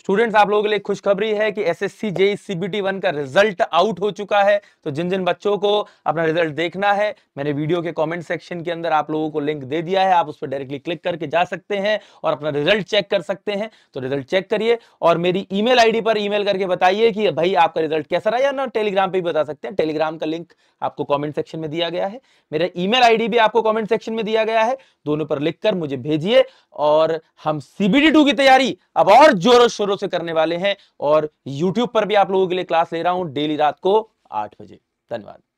students आप लोगों के लिए खुशखबरी है कि एसएससी जे सीबीटी वन का रिजल्ट आउट हो चुका है तो जिन जिन बच्चों को अपना रिजल्ट देखना है मैंने वीडियो के कमेंट सेक्शन के अंदर आप लोगों को लिंक दे दिया है आप उस पर डायरेक्टली क्लिक करके जा सकते हैं और अपना रिजल्ट चेक कर सकते हैं तो रिजल्ट चेक करिए और मेरी ई आईडी पर ई करके बताइए कि भाई आपका रिजल्ट कैसा रहा या ना टेलीग्राम पर भी बता सकते हैं टेलीग्राम का लिंक आपको कॉमेंट सेक्शन में दिया गया है मेरा ई मेल भी आपको कॉमेंट सेक्शन में दिया गया है दोनों पर लिख मुझे भेजिए और हम सीबीटी टू की तैयारी अब और जोरों शोर जोरों से करने वाले हैं और यूट्यूब पर भी आप लोगों के लिए क्लास ले रहा हूं डेली रात को आठ बजे धन्यवाद